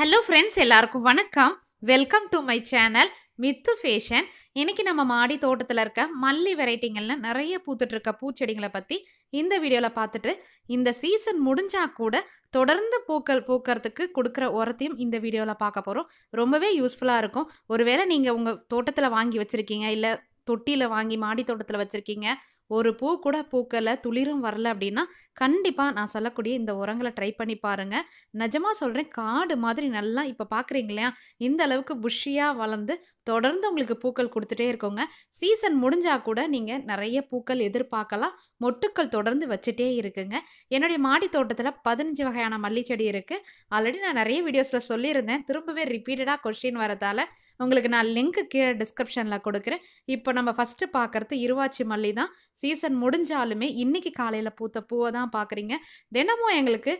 hello friends எல்லாருக்கும் வணக்கம் welcome to my channel Mithu fashion இன்றைக்கி நம்ம மாடி தோட்டத்தில் இருக்க மல்லி வெரைட்டிங்களில் நிறைய பூத்துட்ருக்க பூச்செடிகளை பற்றி இந்த வீடியோவில் பார்த்துட்டு இந்த சீசன் முடிஞ்சா கூட தொடர்ந்து பூக்கள் பூக்கிறதுக்கு கொடுக்குற உரத்தையும் இந்த வீடியோவில் பார்க்க போகிறோம் ரொம்பவே யூஸ்ஃபுல்லாக இருக்கும் ஒருவேளை நீங்கள் உங்கள் தோட்டத்தில் வாங்கி வச்சுருக்கீங்க இல்லை தொட்டியில் வாங்கி மாடி தோட்டத்தில் வச்சுருக்கீங்க ஒரு பூ கூட பூக்கலை துளிரும் வரல அப்படின்னா கண்டிப்பாக நான் சொல்லக்கூடிய இந்த உரங்களை ட்ரை பண்ணி பாருங்கள் நிஜமாக சொல்கிறேன் காடு மாதிரி நல்லா இப்போ பார்க்குறீங்க இல்லையா இந்த அளவுக்கு புஷ்ஷியாக வளர்ந்து தொடர்ந்து உங்களுக்கு பூக்கள் கொடுத்துட்டே இருக்கோங்க சீசன் முடிஞ்சால் கூட நீங்கள் நிறைய பூக்கள் எதிர்பார்க்கலாம் மொட்டுக்கள் தொடர்ந்து வச்சுட்டே இருக்குங்க என்னுடைய மாடி தோட்டத்தில் பதினஞ்சு வகையான மல்லிச்செடி இருக்குது ஆல்ரெடி நான் நிறைய வீடியோஸில் சொல்லியிருந்தேன் திரும்பவே ரிப்பீட்டடாக கொஷின் வரதால் உங்களுக்கு நான் லிங்க்கு கீழே டிஸ்கிரிப்ஷனில் கொடுக்குறேன் இப்போ நம்ம ஃபஸ்ட்டு பார்க்குறது இருவாச்சி மல்லி தான் சீசன் முடிஞ்சாலுமே இன்றைக்கி காலையில் பூத்த பூவை தான் பார்க்குறீங்க தினமும் எங்களுக்கு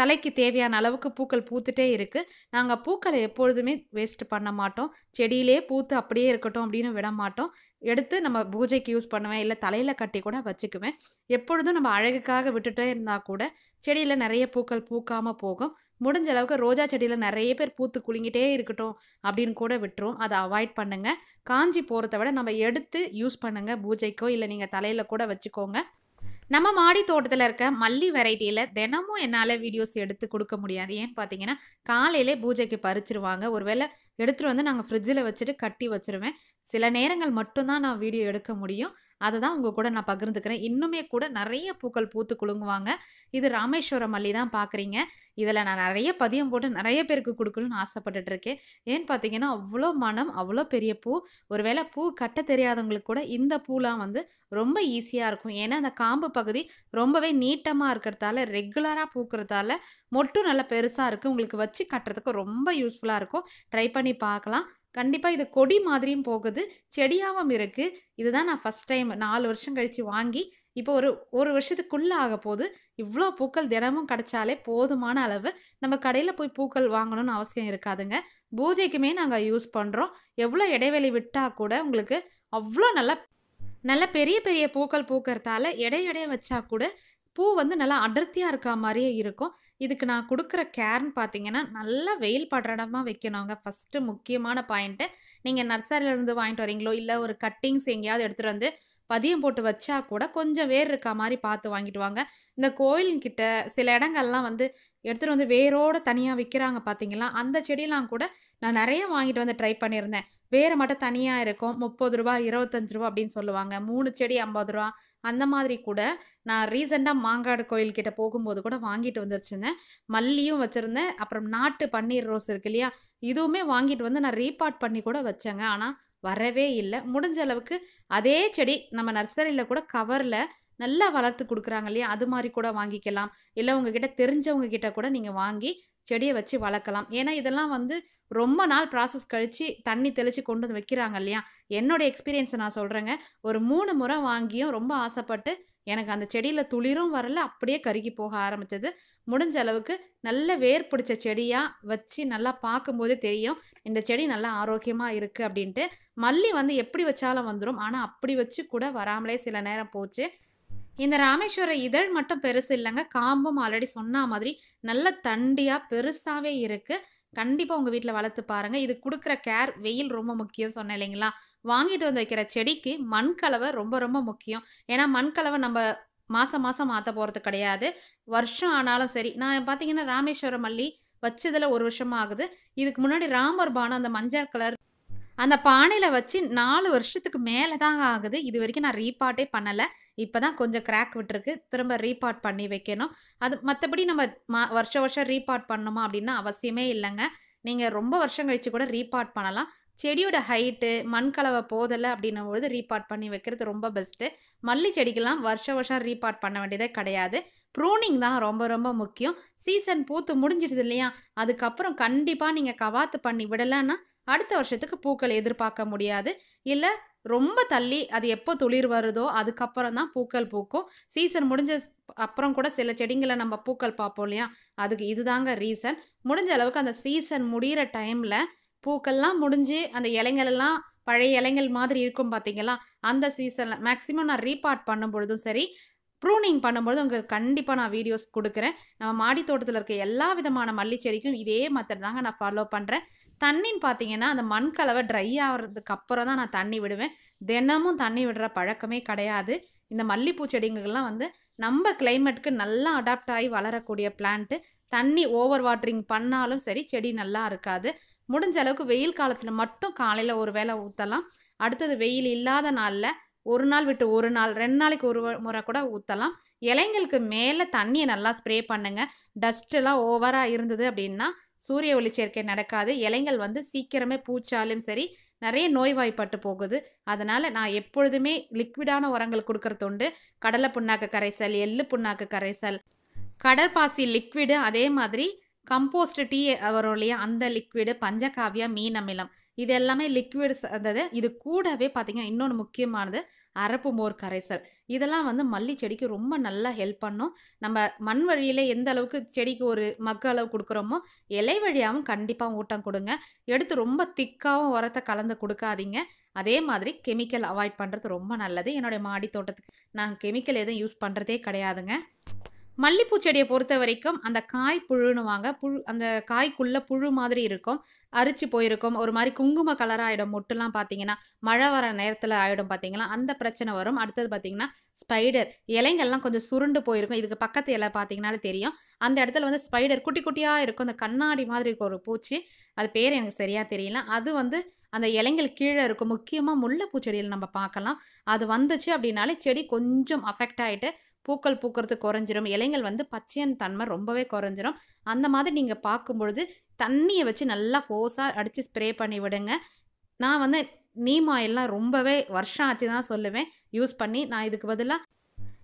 தலைக்கு தேவையான அளவுக்கு பூக்கள் பூத்துட்டே இருக்குது நாங்கள் பூக்களை எப்பொழுதுமே வேஸ்ட் பண்ண மாட்டோம் செடியிலே பூத்து அப்படியே இருக்கட்டும் அப்படின்னு விட மாட்டோம் எடுத்து நம்ம பூஜைக்கு யூஸ் பண்ணுவேன் இல்லை தலையில் கட்டி கூட வச்சுக்குவேன் எப்பொழுதும் நம்ம அழகுக்காக விட்டுட்டே இருந்தால் கூட செடியில் நிறைய பூக்கள் பூக்காமல் போகும் முடிஞ்ச அளவுக்கு ரோஜா செடியில் நிறைய பேர் பூத்து குளிங்கிட்டே இருக்கட்டும் அப்படின்னு கூட விட்டுரும் அதை அவாய்ட் பண்ணுங்கள் காஞ்சி போகிறத விட நம்ம எடுத்து யூஸ் பண்ணுங்கள் பூஜைக்கோ இல்லை நீங்கள் தலையில் கூட வச்சுக்கோங்க நம்ம மாடி தோட்டத்தில் இருக்க மல்லி வெரைட்டியில் தினமும் என்னால் வீடியோஸ் எடுத்து கொடுக்க முடியாது ஏன்னு பார்த்தீங்கன்னா காலையிலே பூஜைக்கு பறிச்சிருவாங்க ஒருவேளை எடுத்துகிட்டு வந்து நாங்கள் ஃப்ரிட்ஜில் வச்சுட்டு கட்டி வச்சுருவேன் சில நேரங்கள் மட்டும்தான் நான் வீடியோ எடுக்க முடியும் அதை தான் உங்கள் கூட நான் பகிர்ந்துக்கிறேன் இன்னுமே கூட நிறைய பூக்கள் பூத்து குலுங்குவாங்க இது ராமேஸ்வரம் மல்லி தான் பார்க்குறீங்க இதில் நான் நிறைய பதியம் போட்டு நிறைய பேருக்கு கொடுக்கணும்னு ஆசைப்பட்டுட்ருக்கேன் ஏன்னு பார்த்தீங்கன்னா அவ்வளோ மனம் அவ்வளோ பெரிய பூ ஒரு வேளை பூ கட்ட தெரியாதவங்களுக்கு கூட இந்த பூலாம் வந்து ரொம்ப ஈஸியாக இருக்கும் ஏன்னா அந்த காம்பு பகுதி ரொம்பவே நீட்டமாக இருக்கிறதால ரெகுலராக பூக்கிறதால மொட்டும் நல்லா பெருசாக இருக்குது உங்களுக்கு வச்சு கட்டுறதுக்கு ரொம்ப யூஸ்ஃபுல்லாக இருக்கும் ட்ரை பண்ணி பார்க்கலாம் கண்டிப்பாக இது கொடி மாதிரியும் போகுது செடியாகவும் இருக்குது இதுதான் நான் ஃபஸ்ட் டைம் நாலு வருஷம் கழித்து வாங்கி இப்போ ஒரு ஒரு வருஷத்துக்குள்ளே ஆக போது இவ்வளோ பூக்கள் தினமும் கிடைச்சாலே போதுமான அளவு நம்ம கடையில் போய் பூக்கள் வாங்கணும்னு அவசியம் இருக்காதுங்க பூஜைக்குமே நாங்கள் யூஸ் பண்ணுறோம் எவ்வளோ இடைவெளி விட்டால் கூட உங்களுக்கு அவ்வளோ நல்லா நல்ல பெரிய பெரிய பூக்கள் பூக்கிறதால எடை எடைய வச்சா கூட பூ வந்து நல்லா அடர்த்தியாக இருக்கா மாதிரியே இருக்கும் இதுக்கு நான் கொடுக்குற கேர்ன்னு பார்த்தீங்கன்னா நல்லா வெயில் படுற இடமா வைக்கணுங்க ஃபஸ்ட்டு முக்கியமான பாயிண்ட்டு நீங்கள் நர்சரியிலேருந்து வாங்கிட்டு வரீங்களோ இல்லை ஒரு கட்டிங்ஸ் எங்கேயாவது எடுத்துகிட்டு வந்து பதியம் போட்டு வச்சா கூட கொஞ்சம் வேர் இருக்கா மாதிரி பார்த்து வாங்கிட்டு வாங்க இந்த கோயில்கிட்ட சில இடங்கள்லாம் வந்து எடுத்துகிட்டு வந்து வேரோடு தனியாக விற்கிறாங்க பார்த்தீங்களா அந்த செடியெலாம் கூட நான் நிறைய வாங்கிட்டு வந்து ட்ரை பண்ணியிருந்தேன் வேறு மட்டும் தனியாக இருக்கும் முப்பது ரூபா இருபத்தஞ்சு ரூபா அப்படின்னு சொல்லுவாங்க மூணு செடி ஐம்பது ரூபா அந்த மாதிரி கூட நான் ரீசெண்டாக மாங்காடு கோயில்கிட்ட போகும்போது கூட வாங்கிட்டு வந்துருச்சுருந்தேன் மல்லியும் வச்சுருந்தேன் அப்புறம் நாட்டு பன்னீர் ரோஸ் இருக்கு இல்லையா இதுவுமே வாங்கிட்டு வந்து நான் ரீபாட் பண்ணி கூட வச்சேங்க ஆனால் வரவே இல்லை முடிஞ்ச அளவுக்கு அதே செடி நம்ம நர்சரியில் கூட கவரில் நல்லா வளர்த்து கொடுக்குறாங்க இல்லையா அது மாதிரி கூட வாங்கிக்கலாம் இல்லை உங்ககிட்ட தெரிஞ்சவங்க கிட்ட கூட நீங்கள் வாங்கி செடியை வச்சு வளர்க்கலாம் ஏன்னா இதெல்லாம் வந்து ரொம்ப நாள் ப்ராசஸ் கழித்து தண்ணி தெளித்து கொண்டு வந்து வைக்கிறாங்க இல்லையா என்னோடய எக்ஸ்பீரியன்ஸை நான் சொல்கிறேங்க ஒரு மூணு முறை வாங்கியும் ரொம்ப ஆசைப்பட்டு எனக்கு அந்த செடியில் துளிரும் வரல அப்படியே கருகி போக ஆரம்பித்தது முடிஞ்ச அளவுக்கு நல்ல வேர் பிடிச்ச செடியாக வச்சு நல்லா பார்க்கும்போதே தெரியும் இந்த செடி நல்லா ஆரோக்கியமாக இருக்குது அப்படின்ட்டு மல்லி வந்து எப்படி வச்சாலும் வந்துடும் ஆனால் அப்படி வச்சு கூட வராமலே சில நேரம் போச்சு இந்த ராமேஸ்வர இதழ் மட்டும் பெருசு இல்லைங்க காம்பும் ஆல்ரெடி சொன்ன மாதிரி நல்ல தண்டியாக பெருசாகவே இருக்குது கண்டிப்பாக உங்கள் வீட்டில் வளர்த்து பாருங்கள் இது கொடுக்குற கேர் வெயில் ரொம்ப முக்கியம் சொன்னேன் இல்லைங்களா வாங்கிட்டு வந்து வைக்கிற செடிக்கு மண்கலவை ரொம்ப ரொம்ப முக்கியம் ஏன்னா மண் கலவை நம்ம மாதம் மாதம் மாற்ற போகிறது கிடையாது வருஷம் ஆனாலும் சரி நான் பார்த்தீங்கன்னா ராமேஸ்வரம் மல்லி வச்சதில் ஒரு வருஷமாக ஆகுது இதுக்கு முன்னாடி ராமர் பானம் அந்த மஞ்சள் கலர் அந்த பானையில் வச்சு நாலு வருஷத்துக்கு மேலே தான் ஆகுது இது வரைக்கும் நான் ரீபாட்டே பண்ணலை இப்போ தான் கொஞ்சம் கிராக் விட்டுருக்கு திரும்ப ரீபாட் பண்ணி வைக்கணும் அது மற்றபடி நம்ம மா வருஷம் வருஷம் ரீபாட் பண்ணணுமா அப்படின்னா அவசியமே இல்லைங்க நீங்கள் ரொம்ப வருஷம் கழித்து கூட ரீபாட் பண்ணலாம் செடியோட ஹைட்டு மண் கலவை போதலை அப்படின்னும் பொழுது ரீபாட் பண்ணி வைக்கிறது ரொம்ப பெஸ்ட்டு மல்லி செடிக்கெல்லாம் வருஷம் வருஷம் ரீபாட் பண்ண வேண்டியதே கிடையாது ப்ரூனிங் தான் ரொம்ப ரொம்ப முக்கியம் சீசன் பூத்து முடிஞ்சிடுது இல்லையா அதுக்கப்புறம் கண்டிப்பாக நீங்கள் கவாத்து பண்ணி விடலைன்னா அடுத்த வருஷத்துக்கு பூக்கள் எதிர்பார்க்க முடியாது இல்லை ரொம்ப தள்ளி அது எப்போ துளிர் வருதோ அதுக்கப்புறம் தான் பூக்கள் பூக்கும் சீசன் முடிஞ்ச அப்புறம் கூட சில செடிங்களை நம்ம பூக்கள் பார்ப்போம் இல்லையா அதுக்கு இதுதாங்க ரீசன் முடிஞ்ச அளவுக்கு அந்த சீசன் முடிகிற டைமில் பூக்கள்லாம் முடிஞ்சு அந்த இலைங்களெல்லாம் பழைய இலைங்கள் மாதிரி இருக்கும் பார்த்தீங்களா அந்த சீசனில் மேக்ஸிமம் நான் ரீபார்ட் பண்ணும் பொழுதும் சரி ப்ரூனிங் பண்ணும்போது உங்களுக்கு கண்டிப்பாக நான் வீடியோஸ் கொடுக்குறேன் நம்ம மாடி தோட்டத்தில் இருக்க எல்லா விதமான மல்லி செடிக்கும் இதே மெத்தட் தாங்க நான் ஃபாலோ பண்ணுறேன் தண்ணின்னு பார்த்தீங்கன்னா அந்த மண் கலவை ட்ரை ஆகிறதுக்கு அப்புறம் தான் நான் தண்ணி விடுவேன் தினமும் தண்ணி விடுற பழக்கமே கிடையாது இந்த மல்லிப்பூ செடிங்கெல்லாம் வந்து நம்ம கிளைமேட்டுக்கு நல்லா அடாப்ட் ஆகி வளரக்கூடிய பிளான்ட்டு தண்ணி ஓவர் வாட்டரிங் பண்ணாலும் சரி செடி நல்லா இருக்காது முடிஞ்ச அளவுக்கு வெயில் காலத்தில் மட்டும் காலையில் ஒரு வேலை ஊற்றலாம் அடுத்தது வெயில் இல்லாத நாளில் ஒரு நாள் விட்டு ஒரு நாள் ரெண்டு நாளைக்கு ஒரு முறை கூட ஊற்றலாம் இலைங்களுக்கு மேலே தண்ணியை நல்லா ஸ்ப்ரே பண்ணுங்கள் டஸ்ட்டெல்லாம் ஓவராக இருந்தது அப்படின்னா சூரிய ஒளி சேர்க்கை நடக்காது இலைங்கள் வந்து சீக்கிரமே பூச்சாலும் சரி நிறைய நோய்வாய்ப்பட்டு போகுது அதனால் நான் எப்பொழுதுமே லிக்விடான உரங்கள் கொடுக்கறது உண்டு கடலை புண்ணாக்கு கரைசல் எள்ளு புண்ணாக்கு கரைசல் கடற்பாசி லிக்விடு அதே மாதிரி கம்போஸ்ட் டீ வரும் இல்லையா அந்த லிக்விடு பஞ்சகாவியா மீன் அமிலம் இது எல்லாமே லிக்விட்ஸ் இருந்தது இது கூடவே பார்த்திங்கன்னா இன்னொன்று முக்கியமானது அரப்பு மோர் கரைசல் இதெல்லாம் வந்து மல்லி செடிக்கு ரொம்ப நல்லா ஹெல்ப் பண்ணும் நம்ம மண் வழியில் எந்த அளவுக்கு செடிக்கு ஒரு மக்க அளவு கொடுக்குறோமோ இலை வழியாகவும் கண்டிப்பாக ஊட்டம் கொடுங்க எடுத்து ரொம்ப திக்காகவும் உரத்தை கலந்து கொடுக்காதீங்க அதே மாதிரி கெமிக்கல் அவாய்ட் பண்ணுறது ரொம்ப நல்லது என்னுடைய மாடி தோட்டத்துக்கு நான் கெமிக்கல் எதுவும் யூஸ் பண்ணுறதே கிடையாதுங்க மல்லிப்பூ செடியை பொறுத்த வரைக்கும் அந்த காய் வாங்க புழு அந்த காய்க்குள்ளே புழு மாதிரி இருக்கும் அரிச்சு போயிருக்கும் ஒரு மாதிரி குங்கும கலர் ஆகிடும் மொட்டுலாம் பார்த்தீங்கன்னா மழை வர நேரத்தில் ஆகிடும் பார்த்தீங்களா அந்த பிரச்சனை வரும் அடுத்தது பார்த்தீங்கன்னா ஸ்பைடர் இலைங்கள்லாம் கொஞ்சம் சுருண்டு போயிருக்கும் இதுக்கு பக்கத்து இலை பார்த்தீங்கனாலே தெரியும் அந்த இடத்துல வந்து ஸ்பைடர் குட்டி குட்டியாக இருக்கும் அந்த கண்ணாடி மாதிரி இருக்கும் ஒரு பூச்சி அது பேர் எனக்கு சரியாக தெரியல அது வந்து அந்த இலைங்கள் கீழே இருக்கும் முக்கியமாக முல்லை பூச்செடியில் நம்ம பார்க்கலாம் அது வந்துச்சு அப்படின்னாலே செடி கொஞ்சம் அஃபெக்ட் ஆகிட்டு பூக்கள் பூக்கிறது குறைஞ்சிரும் இலைகள் வந்து பச்சையன் தன்மை ரொம்பவே குறைஞ்சிரும் அந்த மாதிரி நீங்கள் பார்க்கும்பொழுது தண்ணியை வச்சு நல்லா ஃபோர்ஸாக அடித்து ஸ்ப்ரே பண்ணி விடுங்க நான் வந்து நீம் ஆயில்லாம் ரொம்பவே வருஷம் ஆச்சு தான் சொல்லுவேன் யூஸ் பண்ணி நான் இதுக்கு பதிலாக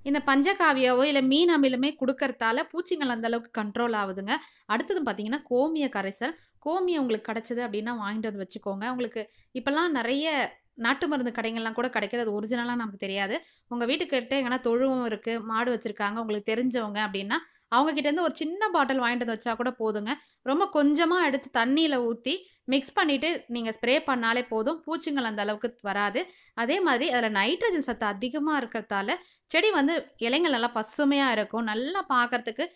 இந்த பஞ்சகாவியாவோ இல்லை மீன் அமிலமே கொடுக்கறதால பூச்சிகள் அந்தளவுக்கு கண்ட்ரோல் ஆகுதுங்க அடுத்தது பார்த்தீங்கன்னா கோமிய கரைசல் கோமியம் உங்களுக்கு கிடச்சிது அப்படின்னா வாங்கிட்டு வந்து வச்சுக்கோங்க உங்களுக்கு இப்போல்லாம் நிறைய நாட்டு மருந்து கடைகள்லாம் கூட கிடைக்கிறது அது ஒரிஜினலாக நமக்கு தெரியாது உங்கள் வீட்டுக்கிட்ட எங்கன்னா தொழுவும் இருக்குது மாடு வச்சுருக்காங்க உங்களுக்கு தெரிஞ்சவங்க அப்படின்னா அவங்கக்கிட்டேருந்து ஒரு சின்ன பாட்டில் வாங்கிட்டு வந்து வச்சா கூட போதுங்க ரொம்ப கொஞ்சமாக எடுத்து தண்ணியில் ஊற்றி மிக்ஸ் பண்ணிவிட்டு நீங்கள் ஸ்ப்ரே பண்ணாலே போதும் பூச்சிங்கள் அந்த அளவுக்கு வராது அதே மாதிரி அதில் நைட்ரஜன் சத்து அதிகமாக இருக்கிறதால செடி வந்து இலைங்கள் நல்லா பசுமையாக இருக்கும் நல்லா பார்க்குறதுக்கு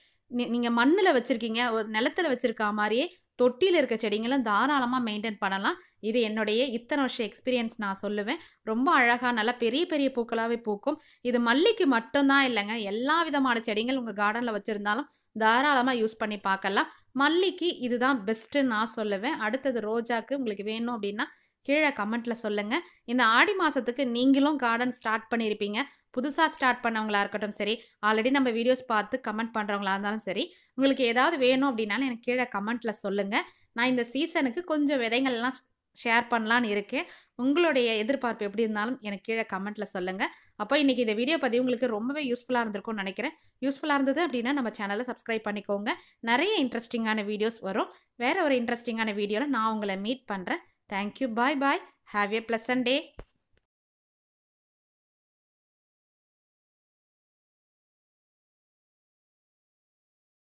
நீங்கள் மண்ணில் வச்சுருக்கீங்க ஒரு நிலத்தில் வச்சுருக்க மாதிரியே தொட்டியில் இருக்க செடிங்களும் தாராளமாக மெயின்டைன் பண்ணலாம் இது என்னுடைய இத்தனை வருஷம் எக்ஸ்பீரியன்ஸ் நான் சொல்லுவேன் ரொம்ப அழகாக நல்லா பெரிய பெரிய பூக்களாகவே பூக்கும் இது மல்லிக்கு மட்டும்தான் இல்லைங்க எல்லா விதமான செடிகள் உங்கள் கார்டனில் வச்சுருந்தாலும் தாராளமாக யூஸ் பண்ணி பார்க்கலாம் மல்லிக்கு இதுதான் பெஸ்ட்டுன்னு நான் சொல்லுவேன் அடுத்தது ரோஜாக்கு உங்களுக்கு வேணும் அப்படின்னா கீழே கமெண்ட்டில் சொல்லுங்கள் இந்த ஆடி மாதத்துக்கு நீங்களும் கார்டன் ஸ்டார்ட் பண்ணியிருப்பீங்க புதுசாக ஸ்டார்ட் பண்ணவங்களா இருக்கட்டும் சரி ஆல்ரெடி நம்ம வீடியோஸ் பார்த்து கமெண்ட் பண்ணுறவங்களா இருந்தாலும் சரி உங்களுக்கு ஏதாவது வேணும் அப்படின்னாலும் எனக்கு கீழே கமெண்ட்டில் சொல்லுங்கள் நான் இந்த சீசனுக்கு கொஞ்சம் விதைகள்லாம் ஷேர் பண்ணலான்னு இருக்கேன் உங்களுடைய எதிர்பார்ப்பு எப்படி இருந்தாலும் எனக்கு கீழே கமெண்ட்டில் சொல்லுங்கள் அப்போ இன்றைக்கி இந்த வீடியோ பதிவு உங்களுக்கு ரொம்பவே யூஸ்ஃபுல்லாக இருந்திருக்கும்னு நினைக்கிறேன் யூஸ்ஃபுல்லாக இருந்தது அப்படின்னா நம்ம சேனலை சப்ஸ்கிரைப் பண்ணிக்கோங்க நிறைய இன்ட்ரெஸ்டிங்கான வீடியோஸ் வரும் வேறு ஒரு இன்ட்ரெஸ்டிங்கான வீடியோவில் நான் உங்களை மீட் பண்ணுறேன் thank you bye bye have a and day